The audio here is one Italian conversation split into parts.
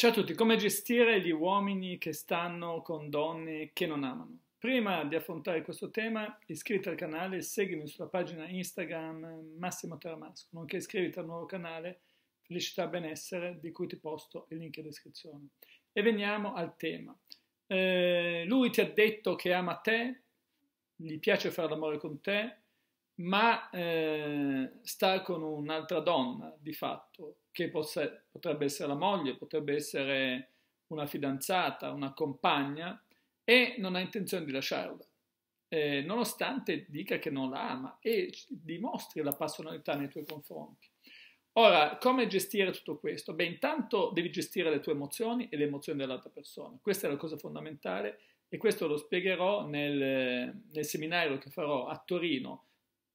Ciao a tutti, come gestire gli uomini che stanno con donne che non amano? Prima di affrontare questo tema, iscriviti al canale seguimi sulla pagina Instagram Massimo Teramasco, nonché iscriviti al nuovo canale Felicità Benessere, di cui ti posto il link in descrizione. E veniamo al tema. Eh, lui ti ha detto che ama te, gli piace fare l'amore con te, ma eh, sta con un'altra donna di fatto, che possa, potrebbe essere la moglie, potrebbe essere una fidanzata, una compagna, e non ha intenzione di lasciarla, eh, nonostante dica che non la ama e dimostri la passionalità nei tuoi confronti. Ora, come gestire tutto questo? Beh, intanto devi gestire le tue emozioni e le emozioni dell'altra persona. Questa è la cosa fondamentale e questo lo spiegherò nel, nel seminario che farò a Torino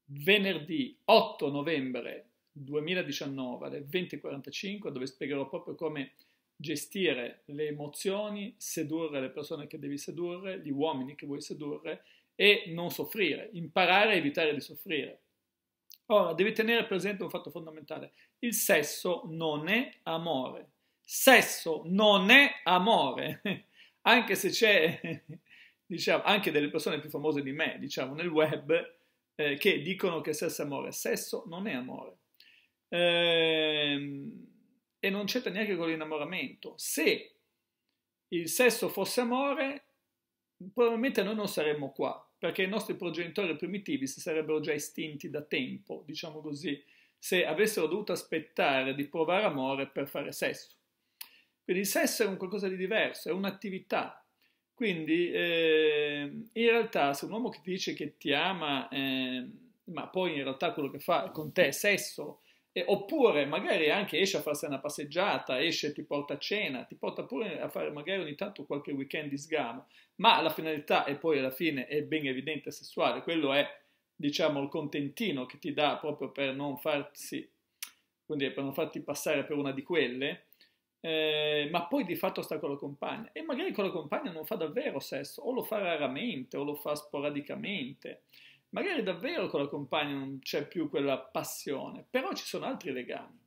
venerdì 8 novembre 2019 alle 20.45 dove spiegherò proprio come gestire le emozioni, sedurre le persone che devi sedurre, gli uomini che vuoi sedurre e non soffrire, imparare a evitare di soffrire. Ora, devi tenere presente un fatto fondamentale, il sesso non è amore, sesso non è amore, anche se c'è, diciamo, anche delle persone più famose di me, diciamo, nel web, eh, che dicono che sesso è amore. Sesso non è amore. Ehm, e non c'entra neanche con l'innamoramento. Se il sesso fosse amore, probabilmente noi non saremmo qua, perché i nostri progenitori primitivi si sarebbero già estinti da tempo, diciamo così, se avessero dovuto aspettare di provare amore per fare sesso. Quindi il sesso è un qualcosa di diverso, è un'attività, quindi eh, in realtà se un uomo che dice che ti ama, eh, ma poi in realtà quello che fa con te è sesso, eh, oppure magari anche esce a farsi una passeggiata, esce e ti porta a cena, ti porta pure a fare magari ogni tanto qualche weekend di sgamo, ma la finalità e poi alla fine è ben evidente sessuale, quello è diciamo il contentino che ti dà proprio per non farsi, quindi per non farti passare per una di quelle, eh, ma poi di fatto sta con la compagna e magari con la compagna non fa davvero sesso, o lo fa raramente, o lo fa sporadicamente. Magari davvero con la compagna non c'è più quella passione, però ci sono altri legami.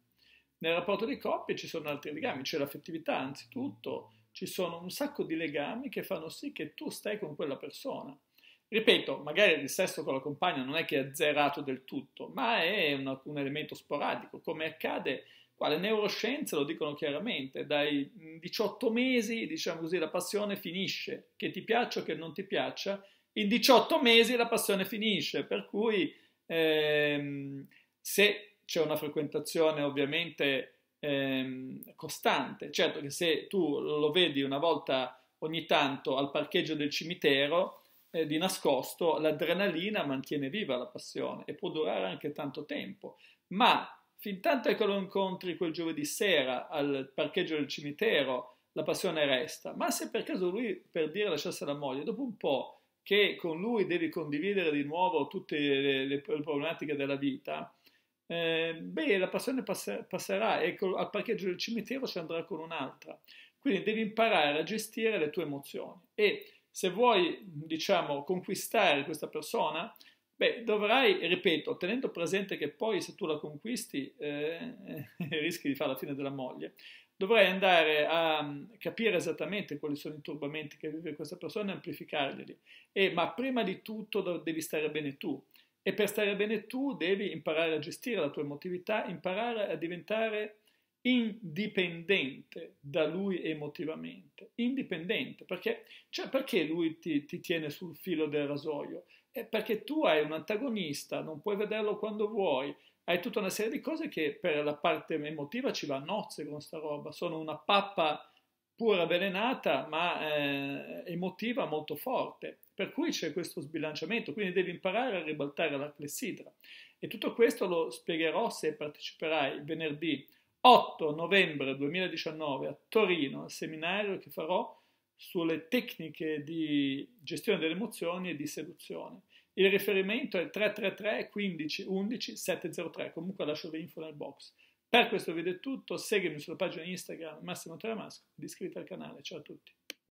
Nel rapporto di coppia ci sono altri legami, c'è l'affettività anzitutto, ci sono un sacco di legami che fanno sì che tu stai con quella persona. Ripeto, magari il sesso con la compagna non è che è azzerato del tutto, ma è una, un elemento sporadico, come accade Qua le neuroscienze lo dicono chiaramente, dai 18 mesi, diciamo così, la passione finisce, che ti piaccia o che non ti piaccia, in 18 mesi la passione finisce, per cui ehm, se c'è una frequentazione ovviamente ehm, costante, certo che se tu lo vedi una volta ogni tanto al parcheggio del cimitero, eh, di nascosto, l'adrenalina mantiene viva la passione e può durare anche tanto tempo, ma Fintanto che lo incontri quel giovedì sera al parcheggio del cimitero, la passione resta. Ma se per caso lui, per dire, lasciasse la moglie, dopo un po' che con lui devi condividere di nuovo tutte le, le problematiche della vita, eh, beh, la passione passer- passerà e col- al parcheggio del cimitero ci andrà con un'altra. Quindi devi imparare a gestire le tue emozioni e se vuoi, diciamo, conquistare questa persona, Beh, dovrai, ripeto, tenendo presente che poi se tu la conquisti eh, eh rischi di fare la fine della moglie, dovrai andare a mm, capire esattamente quali sono i turbamenti che vive questa persona e amplificarglieli. E, ma prima di tutto devi stare bene tu. E per stare bene tu devi imparare a gestire la tua emotività, imparare a diventare indipendente da lui emotivamente, indipendente, perché, cioè perché lui ti, ti tiene sul filo del rasoio? È perché tu hai un antagonista, non puoi vederlo quando vuoi, hai tutta una serie di cose che per la parte emotiva ci va a nozze con sta roba, sono una pappa pura avvelenata ma eh, emotiva molto forte, per cui c'è questo sbilanciamento, quindi devi imparare a ribaltare la clessidra e tutto questo lo spiegherò se parteciperai venerdì 8 novembre 2019 a Torino al seminario che farò sulle tecniche di gestione delle emozioni e di seduzione. Il riferimento è 333 15 11 703, comunque lascio le info nel box. Per questo video è tutto, seguimi sulla pagina Instagram Massimo Teramasco, iscriviti al canale, ciao a tutti.